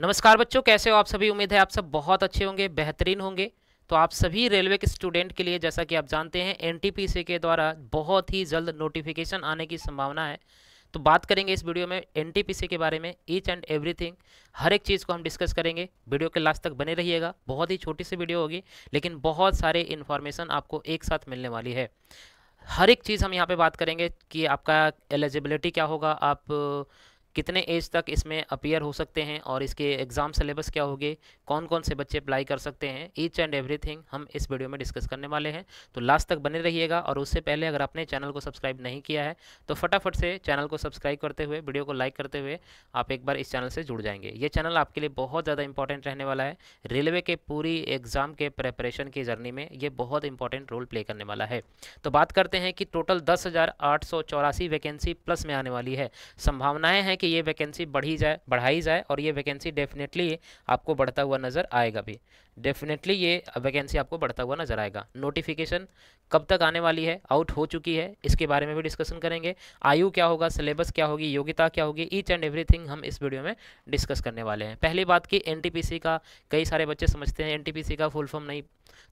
नमस्कार बच्चों कैसे हो आप सभी उम्मीद है आप सब बहुत अच्छे होंगे बेहतरीन होंगे तो आप सभी रेलवे के स्टूडेंट के लिए जैसा कि आप जानते हैं एनटीपीसी के द्वारा बहुत ही जल्द नोटिफिकेशन आने की संभावना है तो बात करेंगे इस वीडियो में एनटीपीसी के बारे में ईच एंड एवरीथिंग हर एक चीज़ को हम डिस्कस करेंगे वीडियो के लास्ट तक बने रहिएगा बहुत ही छोटी सी वीडियो होगी लेकिन बहुत सारे इन्फॉर्मेशन आपको एक साथ मिलने वाली है हर एक चीज़ हम यहाँ पे बात करेंगे कि आपका एलिजिबिलिटी क्या होगा आप कितने एज तक इसमें अपियर हो सकते हैं और इसके एग्ज़ाम सिलेबस क्या होगी कौन कौन से बच्चे अप्लाई कर सकते हैं ईच एंड एवरीथिंग हम इस वीडियो में डिस्कस करने वाले हैं तो लास्ट तक बने रहिएगा और उससे पहले अगर आपने चैनल को सब्सक्राइब नहीं किया है तो फटाफट से चैनल को सब्सक्राइब करते हुए वीडियो को लाइक करते हुए आप एक बार इस चैनल से जुड़ जाएंगे ये चैनल आपके लिए बहुत ज़्यादा इंपॉर्टेंट रहने वाला है रेलवे के पूरी एग्ज़ाम के प्रेपरेशन की जर्नी में ये बहुत इंपॉर्टेंट रोल प्ले करने वाला है तो बात करते हैं कि टोटल दस वैकेंसी प्लस में आने वाली है संभावनाएँ हैं कि कि ये वैकेंसी बढ़ी जाए बढ़ाई जाए और ये वैकेंसी डेफिनेटली आपको बढ़ता हुआ नज़र आएगा भी डेफिनेटली ये वैकेंसी आपको बढ़ता हुआ नजर आएगा नोटिफिकेशन कब तक आने वाली है आउट हो चुकी है इसके बारे में भी डिस्कशन करेंगे आयु क्या होगा सिलेबस क्या होगी योग्यता क्या होगी ईच एंड एवरीथिंग हम इस वीडियो में डिस्कस करने वाले हैं पहली बात कि एन का कई सारे बच्चे समझते हैं एन का फुल फॉर्म नहीं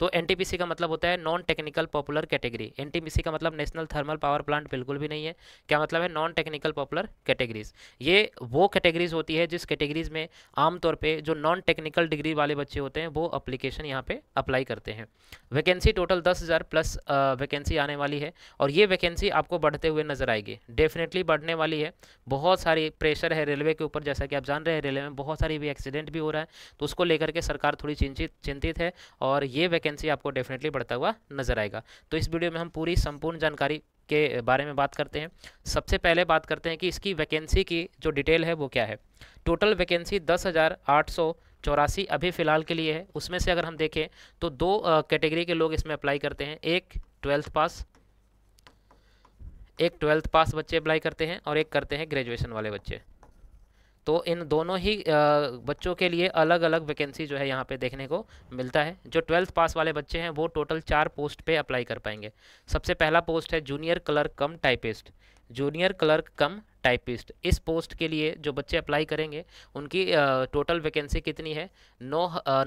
तो एन का मतलब होता है non technical popular category N का मतलब नेशनल थर्मल पावर प्लांट बिल्कुल भी नहीं है क्या मतलब है नॉन टेक्निकल पॉपुलर कैटेगरीज ये वो कैटेगरीज होती है जिस कैटेगरीज में आमतौर पर जो नॉन टेक्निकल डिग्री वाले बच्चे होते हैं वो अप्लीकेशन यहाँ पे अप्लाई करते हैं वैकेंसी टोटल दस हज़ार प्लस वैकेंसी आने वाली है और ये वैकेंसी आपको बढ़ते हुए नज़र आएगी डेफिनेटली बढ़ने वाली है बहुत सारी प्रेशर है रेलवे के ऊपर जैसा कि आप जान रहे हैं रेलवे में बहुत सारी भी एक्सीडेंट भी हो रहा है तो उसको लेकर के सरकार थोड़ी चिंतित चिंतित है और ये वैकेंसी आपको डेफिनेटली बढ़ता हुआ नज़र आएगा तो इस वीडियो में हम पूरी संपूर्ण जानकारी के बारे में बात करते हैं सबसे पहले बात करते हैं कि इसकी वैकेंसी की जो डिटेल है वो क्या है टोटल वैकेंसी दस हज़ार आठ सौ चौरासी अभी फ़िलहाल के लिए है उसमें से अगर हम देखें तो दो कैटेगरी के लोग इसमें अप्लाई करते हैं एक ट्वेल्थ पास एक ट्वेल्थ पास बच्चे अप्लाई करते हैं और एक करते हैं ग्रेजुएशन वाले बच्चे तो इन दोनों ही बच्चों के लिए अलग अलग वैकेंसी जो है यहाँ पे देखने को मिलता है जो ट्वेल्थ पास वाले बच्चे हैं वो टोटल चार पोस्ट पे अप्लाई कर पाएंगे सबसे पहला पोस्ट है junior clerk cum typist junior clerk cum typist इस पोस्ट के लिए जो बच्चे अप्लाई करेंगे उनकी टोटल वैकेंसी कितनी है नौ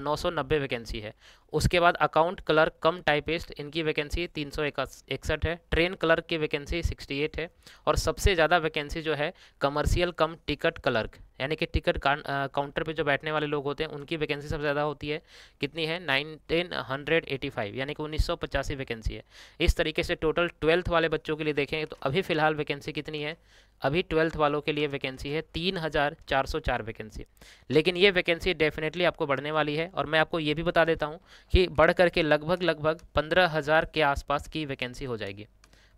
नौ सौ नब्बे वैकेंसी है उसके बाद अकाउंट क्लर्क कम टाइपिस्ट इनकी वैकेंसी तीन सौ इकसठ है ट्रेन क्लर्क की वैकेंसी सिक्सटी एट है और सबसे ज़्यादा वैकेंसी जो है कमर्शियल कम टिकट क्लर्क यानी कि टिकट काउंटर पे जो बैठने वाले लोग होते हैं उनकी वैकेंसी सबसे ज़्यादा होती है कितनी है नाइनटीन हंड्रेड एटी फाइव यानी कि उन्नीस सौ पचासी वैकेंसी है इस तरीके से टोटल ट्वेल्थ वाले बच्चों के लिए देखें तो अभी फ़िलहाल वैकेंसी कितनी है अभी ट्वेल्थ वालों के लिए वैकेंसी है तीन हज़ार चार सौ चार वैकेंसी लेकिन ये वैकेंसी डेफिनेटली आपको बढ़ने वाली है और मैं आपको ये भी बता देता हूँ कि बढ़ करके लगभग लगभग पंद्रह हज़ार के आसपास की वैकेंसी हो जाएगी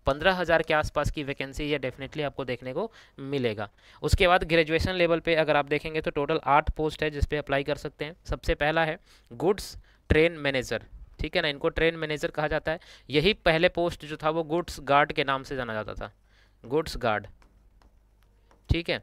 पंद्रह हज़ार के आसपास की वैकेंसी ये डेफिनेटली आपको देखने को मिलेगा उसके बाद ग्रेजुएशन लेवल पे अगर आप देखेंगे तो टोटल आठ पोस्ट है जिसपे अप्लाई कर सकते हैं सबसे पहला है गुड्स ट्रेन मैनेजर ठीक है ना इनको ट्रेन मैनेजर कहा जाता है यही पहले पोस्ट जो था वो गुड्स गार्ड के नाम से जाना जाता था गुड्स गार्ड ठीक है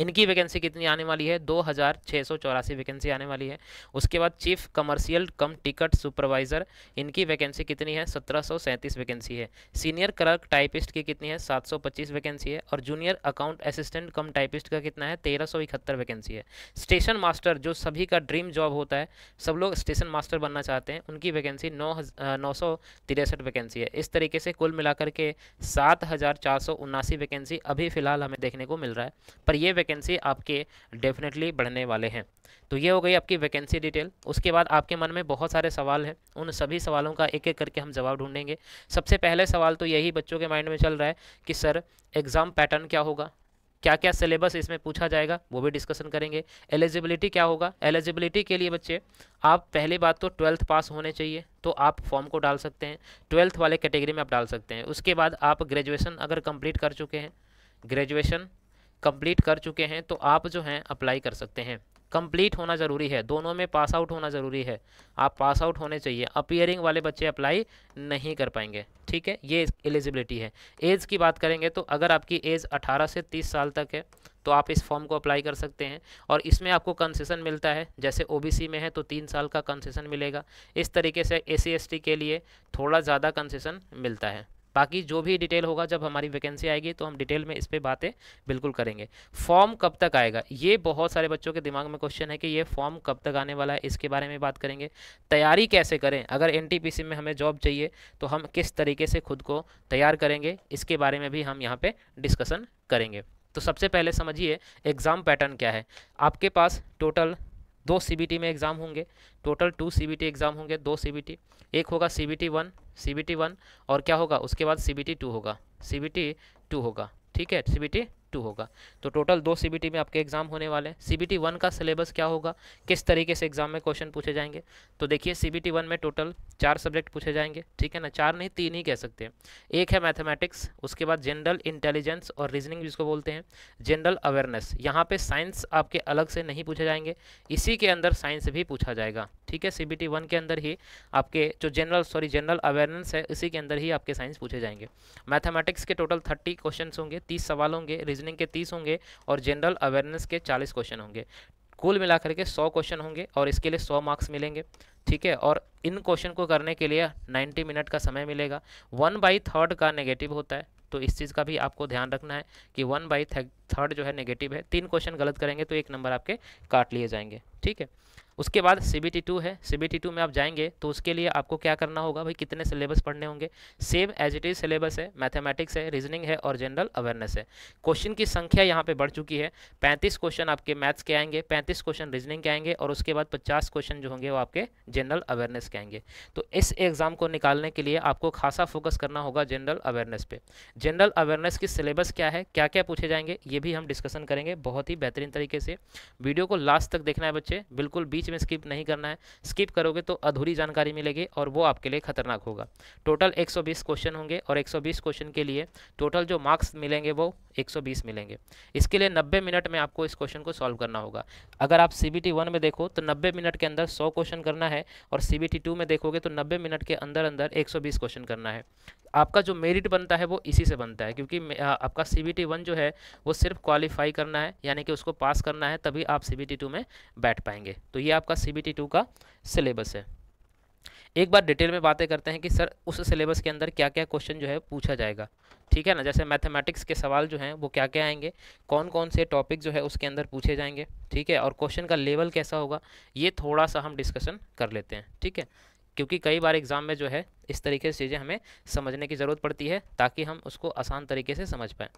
इनकी वैकेंसी कितनी आने वाली है दो हज़ार छः सौ चौरासी वैकेंसी आने वाली है उसके बाद chief commercial cum ticket supervisor इनकी वैकेंसी कितनी है सत्रह सौ सैंतीस वैकेंसी है सीनियर क्लर्क टाइपिस्ट की कितनी है सात सौ पच्चीस वैकेंसी है और junior account assistant cum typist का कितना है तेरह सौ इकहत्तर वैकेंसी है स्टेशन मास्टर जो सभी का ड्रीम जॉब होता है सब लोग स्टेशन मास्टर बनना चाहते हैं उनकी वैकेंसी नौ नौ सौ तिरसठ वैकेंसी है इस तरीके से कुल मिलाकर के सात हज़ार चार सौ उन्नासी वैकेंसी अभी फ़िलहाल हमें देखने को मिल रहा है पर यह वैकेंसी आपके डेफिनेटली बढ़ने वाले हैं तो ये हो गई आपकी वैकेंसी डिटेल उसके बाद आपके मन में बहुत सारे सवाल हैं उन सभी सवालों का एक एक करके हम जवाब ढूंढेंगे सबसे पहले सवाल तो यही बच्चों के माइंड में चल रहा है कि सर एग्ज़ाम पैटर्न क्या होगा क्या क्या सिलेबस इसमें पूछा जाएगा वो भी डिस्कशन करेंगे एलिजिबिलिटी क्या होगा एलिजिबिलिटी के लिए बच्चे आप पहली बात तो ट्वेल्थ पास होने चाहिए तो आप फॉर्म को डाल सकते हैं ट्वेल्थ वाले कैटेगरी में आप डाल सकते हैं उसके बाद आप ग्रेजुएशन अगर कंप्लीट कर चुके हैं ग्रेजुएशन कंप्लीट कर चुके हैं तो आप जो हैं अप्लाई कर सकते हैं कंप्लीट होना ज़रूरी है दोनों में पास आउट होना ज़रूरी है आप पास आउट होने चाहिए अपियरिंग वाले बच्चे अप्लाई नहीं कर पाएंगे ठीक है ये एलिजिबिलिटी है एज की बात करेंगे तो अगर आपकी एज 18 से 30 साल तक है तो आप इस फॉर्म को अप्लाई कर सकते हैं और इसमें आपको कंसेशन मिलता है जैसे ओबीसी में है तो तीन साल का कंसेशन मिलेगा इस तरीके से एस सी के लिए थोड़ा ज़्यादा कंसेशन मिलता है बाकी जो भी डिटेल होगा जब हमारी वैकेंसी आएगी तो हम डिटेल में इस पर बातें बिल्कुल करेंगे फॉर्म कब तक आएगा ये बहुत सारे बच्चों के दिमाग में क्वेश्चन है कि ये फॉर्म कब तक आने वाला है इसके बारे में बात करेंगे तैयारी कैसे करें अगर एन में हमें जॉब चाहिए तो हम किस तरीके से खुद को तैयार करेंगे इसके बारे में भी हम यहाँ पर डिस्कसन करेंगे तो सबसे पहले समझिए एग्ज़ाम पैटर्न क्या है आपके पास टोटल दो सीबीटी में एग्ज़ाम होंगे टोटल टू सीबीटी एग्ज़ाम होंगे दो सीबीटी एक होगा सीबीटी वन सीबीटी वन और क्या होगा उसके बाद सीबीटी टू होगा सीबीटी टू होगा ठीक है सीबीटी टू होगा तो टोटल दो सी में आपके एग्ज़ाम होने वाले हैं सी बी वन का सिलेबस क्या होगा किस तरीके से एग्ज़ाम में क्वेश्चन पूछे जाएंगे तो देखिए सी बी वन में टोटल चार सब्जेक्ट पूछे जाएंगे ठीक है ना चार नहीं तीन ही कह सकते हैं एक है मैथमेटिक्स उसके बाद जनरल इंटेलिजेंस और रीजनिंग जिसको बोलते हैं जनरल अवेयरनेस यहाँ पर साइंस आपके अलग से नहीं पूछे जाएंगे इसी के अंदर साइंस भी पूछा जाएगा ठीक है सी बी वन के अंदर ही आपके जो जनरल सॉरी जनरल अवेयरनेस है इसी के अंदर ही आपके साइंस पूछे जाएंगे मैथमेटिक्स के टोटल थर्टी क्वेश्चन होंगे तीस सवाल होंगे रीजनिंग रीजनिंग के तीस होंगे और जनरल अवेयरनेस के चालीस क्वेश्चन होंगे कुल मिलाकर के सौ क्वेश्चन होंगे और इसके लिए सौ मार्क्स मिलेंगे ठीक है और इन क्वेश्चन को करने के लिए नाइन्टी मिनट का समय मिलेगा वन बाई थर्ड का नेगेटिव होता है तो इस चीज़ का भी आपको ध्यान रखना है कि वन बाई थर्ड जो है नेगेटिव है तीन क्वेश्चन गलत करेंगे तो एक नंबर आपके काट लिए जाएंगे ठीक है उसके बाद सी टू है सी टू में आप जाएंगे तो उसके लिए आपको क्या करना होगा भाई कितने सिलेबस पढ़ने होंगे same as it is syllabus है मैथमेटिक्स है रीजनिंग है और जनरल अवेयरनेस है क्वेश्चन की संख्या यहाँ पे बढ़ चुकी है पैंतीस क्वेश्चन आपके मैथ्स के आएंगे पैंतीस क्वेश्चन रीजनिंग के आएंगे और उसके बाद पचास क्वेश्चन जो होंगे वो आपके जनरल अवेयरनेस के आएंगे तो इस एग्ज़ाम को निकालने के लिए आपको खासा फोकस करना होगा जनरल अवेयरनेस पे जनरल अवेयरनेस की सिलेबस क्या है क्या क्या पूछे जाएंगे ये भी हम डिस्कशन करेंगे बहुत ही बेहतरीन तरीके से वीडियो को लास्ट तक देखना है बच्चे बिल्कुल बीच में स्किप नहीं करना है स्किप करोगे तो अधूरी जानकारी मिलेगी और वो आपके लिए खतरनाक होगा टोटल 120 क्वेश्चन होंगे और 120 क्वेश्चन के लिए टोटल जो मार्क्स मिलेंगे वो 120 मिलेंगे इसके लिए 90 मिनट में आपको इस क्वेश्चन को सॉल्व करना होगा अगर आप सी बी में देखो तो नब्बे मिनट के अंदर सौ क्वेश्चन करना है और सी बी में देखोगे तो नब्बे मिनट के अंदर अंदर एक क्वेश्चन करना है आपका जो मेरिट बनता है वो इसी से बनता है क्योंकि आपका सी बी जो है वो सिर्फ क्वालिफाई करना है यानी कि उसको पास करना है तभी आप सी बी में बैठ पाएंगे तो ये ये आपका सी बी का सिलेबस है एक बार डिटेल में बातें करते हैं कि सर उस सिलेबस के अंदर क्या क्या क्वेश्चन जो है पूछा जाएगा ठीक है ना जैसे मैथमेटिक्स के सवाल जो हैं वो क्या क्या आएंगे कौन कौन से टॉपिक जो है उसके अंदर पूछे जाएंगे ठीक है और क्वेश्चन का लेवल कैसा होगा ये थोड़ा सा हम डिस्कशन कर लेते हैं ठीक है क्योंकि कई बार एग्ज़ाम में जो है इस तरीके से चीज़ें हमें समझने की ज़रूरत पड़ती है ताकि हम उसको आसान तरीके से समझ पाएँ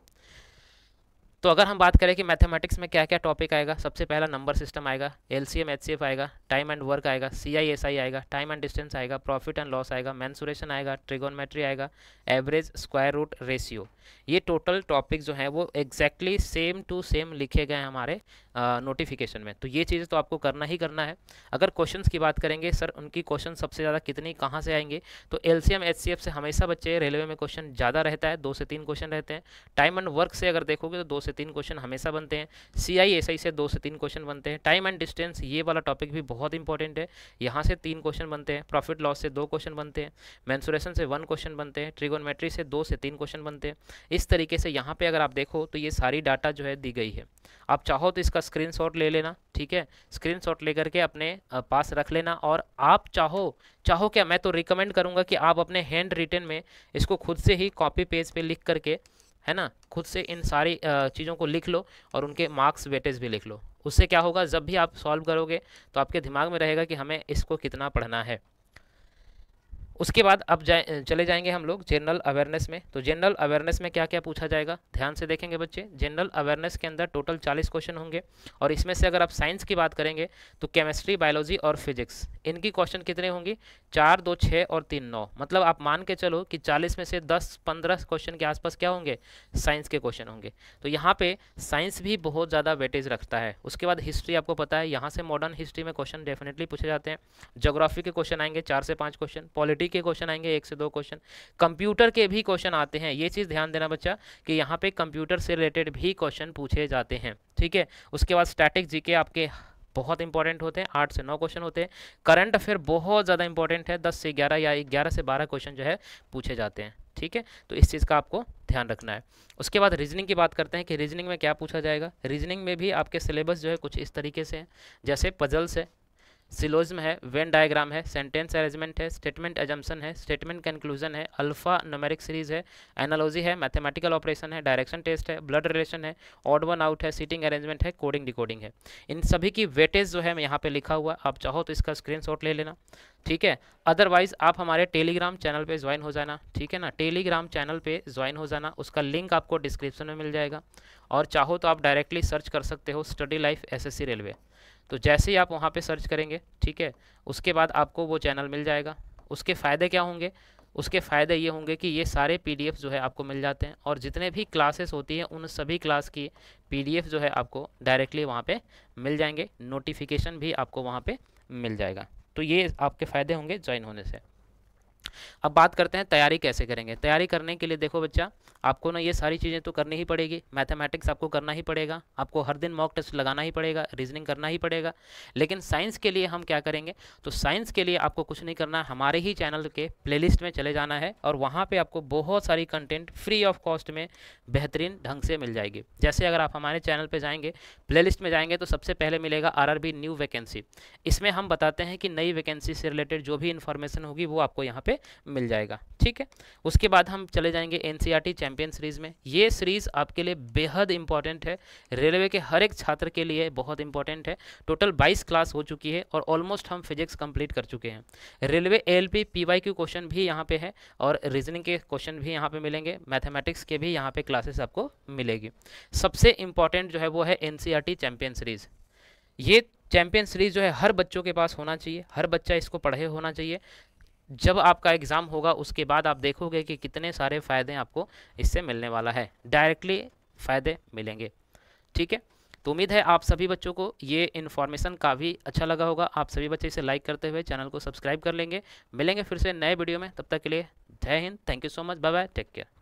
तो अगर हम बात करें कि मैथमेटिक्स में क्या क्या टॉपिक आएगा सबसे पहला नंबर सिस्टम आएगा L C M H C F आएगा टाइम एंड वर्क आएगा सी आई एस आई आएगा टाइम एंड डिस्टेंस आएगा प्रॉफिट एंड लॉस आएगा मैंसुरेशन आएगा ट्रिगोनमेट्री आएगा एवरेज स्क्वायर रूट रेशियो ये टोटल टॉपिक जो हैं वो एग्जैक्टली सेम टू सेम लिखे गए हैं हमारे नोटिफिकेशन में तो ये चीज़ें तो आपको करना ही करना है अगर क्वेश्चन की बात करेंगे सर उनकी क्वेश्चन सबसे ज़्यादा कितनी कहाँ से आएंगे तो L C M H C F से हमेशा बच्चे रेलवे में क्वेश्चन ज़्यादा रहता है दो से तीन क्वेश्चन रहते हैं टाइम एंड वर्क से अगर देखोगे तो दो से तीन क्वेश्चन हमेशा बनते हैं सी आई एस आई से दो से तीन क्वेश्चन बनते हैं टाइम एंड डिस्टेंस ये वाला टॉपिक भी बहुत इंपॉर्टेंट है यहाँ से तीन क्वेश्चन बनते हैं प्रॉफिट लॉस से दो क्वेश्चन बनते हैं मैंसुरेशन से वन क्वेश्चन बनते हैं ट्रिगोनमेट्री से दो से तीन क्वेश्चन बनते हैं इस तरीके से यहाँ पर अगर आप देखो तो ये सारी डाटा जो है दी गई है आप चाहो तो इसका स्क्रीन ले लेना ठीक है स्क्रीन लेकर के अपने पास रख लेना और आप चाहो चाहो क्या मैं तो रिकमेंड करूँगा कि आप अपने हैंड रिटर्न में इसको खुद से ही कॉपी पेज पे लिख करके है ना खुद से इन सारी चीज़ों को लिख लो और उनके मार्क्स वेटेज भी लिख लो उससे क्या होगा जब भी आप सॉल्व करोगे तो आपके दिमाग में रहेगा कि हमें इसको कितना पढ़ना है उसके बाद अब जाए चले जाएंगे हम लोग जनरल अवेयरनेस में तो जनरल अवेयरनेस में क्या क्या पूछा जाएगा ध्यान से देखेंगे बच्चे जनरल अवेयरनेस के अंदर टोटल 40 क्वेश्चन होंगे और इसमें से अगर आप साइंस की बात करेंगे तो केमिस्ट्री बायोलॉजी और फिजिक्स इनकी क्वेश्चन कितने होंगे चार दो छः और तीन नौ मतलब आप मान के चलो कि चालीस में से दस पंद्रह क्वेश्चन के आसपास क्या होंगे साइंस के क्वेश्चन होंगे तो यहाँ पर साइंस भी बहुत ज़्यादा वेटेज रखता है उसके बाद हिस्ट्री आपको पता है यहाँ से मॉडर्न हिस्ट्री में क्वेश्चन डेफिनेटली पूछे जाते हैं जोग्राफी के क्वेश्चन आएंगे चार से पाँच क्वेश्चन पॉलिटिक्स थ्योरी के क्वेश्चन आएंगे एक से दो क्वेश्चन कंप्यूटर के भी क्वेश्चन आते हैं ये चीज़ ध्यान देना बच्चा कि यहाँ पे कंप्यूटर से रिलेटेड भी क्वेश्चन पूछे जाते हैं ठीक है उसके बाद स्टैटिक जी आपके बहुत इंपॉर्टेंट होते हैं आठ से नौ क्वेश्चन होते हैं करंट अफेयर बहुत ज़्यादा इंपॉर्टेंट है दस से ग्यारह या ग्यारह से बारह क्वेश्चन जो है पूछे जाते हैं ठीक है तो इस चीज़ का आपको ध्यान रखना है उसके बाद रीजनिंग की बात करते हैं कि रीजनिंग में क्या पूछा जाएगा रीजनिंग में भी आपके सिलेबस जो है कुछ इस तरीके से हैं जैसे पजल्स है सिलोज्म है वेन डायग्राम है सेंटेंस अरेंजमेंट है स्टेटमेंट एजम्पन है स्टेटमेंट कंक्लूजन है अल्फा नोमेरिक सीरीज है एनालॉजी है मैथमेटिकल ऑपरेशन है डायरेक्शन टेस्ट है ब्लड रिलेशन है ऑड वन आउट है सीटिंग अरेंजमेंट है कोडिंग डिकोडिंग है इन सभी की वेटेज जो है यहाँ पे लिखा हुआ आप चाहो तो इसका स्क्रीन ले लेना ठीक है अदरवाइज आप हमारे टेलीग्राम चैनल पर ज्वाइन हो जाना ठीक है ना टेलीग्राम चैनल पर ज्वाइन हो जाना उसका लिंक आपको डिस्क्रिप्शन में मिल जाएगा और चाहो तो आप डायरेक्टली सर्च कर सकते हो स्टडी लाइफ एस रेलवे तो जैसे ही आप वहाँ पे सर्च करेंगे ठीक है उसके बाद आपको वो चैनल मिल जाएगा उसके फ़ायदे क्या होंगे उसके फ़ायदे ये होंगे कि ये सारे पीडीएफ जो है आपको मिल जाते हैं और जितने भी क्लासेस होती हैं उन सभी क्लास की पीडीएफ जो है आपको डायरेक्टली वहाँ पे मिल जाएंगे नोटिफिकेशन भी आपको वहाँ पे मिल जाएगा तो ये आपके फ़ायदे होंगे ज्वाइन होने से अब बात करते हैं तैयारी कैसे करेंगे तैयारी करने के लिए देखो बच्चा आपको ना ये सारी चीज़ें तो करनी ही पड़ेगी मैथमेटिक्स आपको करना ही पड़ेगा आपको हर दिन मॉक टेस्ट लगाना ही पड़ेगा रीजनिंग करना ही पड़ेगा लेकिन साइंस के लिए हम क्या करेंगे तो साइंस के लिए आपको कुछ नहीं करना हमारे ही चैनल के प्ले में चले जाना है और वहाँ पर आपको बहुत सारी कंटेंट फ्री ऑफ कॉस्ट में बेहतरीन ढंग से मिल जाएगी जैसे अगर आप हमारे चैनल पर जाएंगे प्ले में जाएंगे तो सबसे पहले मिलेगा आर न्यू वैकेंसी इसमें हम बताते हैं कि नई वैकेंसी से रिलेटेड जो भी इन्फॉर्मेशन होगी वो आपको यहाँ पर पे मिल जाएगा ठीक है उसके बाद हम चले जाएंगे एन चैंपियन सीरीज़ में ये सीरीज़ आपके लिए बेहद इंपॉर्टेंट है रेलवे के हर एक छात्र के लिए बहुत इंपॉर्टेंट है टोटल 22 क्लास हो चुकी है और ऑलमोस्ट हम फिजिक्स कंप्लीट कर चुके हैं railway L P P Y question भी यहाँ पे है और रीजनिंग के क्वेश्चन भी यहाँ पे मिलेंगे मैथमेटिक्स के भी यहाँ पे क्लासेस आपको मिलेगी सबसे इंपॉर्टेंट जो है वो है एन सी सीरीज़ ये चैंपियन सीरीज़ जो है हर बच्चों के पास होना चाहिए हर बच्चा इसको पढ़े होना चाहिए जब आपका एग्ज़ाम होगा उसके बाद आप देखोगे कि कितने सारे फ़ायदे आपको इससे मिलने वाला है डायरेक्टली फ़ायदे मिलेंगे ठीक है तो उम्मीद है आप सभी बच्चों को ये इन्फॉर्मेशन काफ़ी अच्छा लगा होगा आप सभी बच्चे इसे लाइक करते हुए चैनल को सब्सक्राइब कर लेंगे मिलेंगे फिर से नए वीडियो में तब तक के लिए जय हिंद thank you so much bye bye take care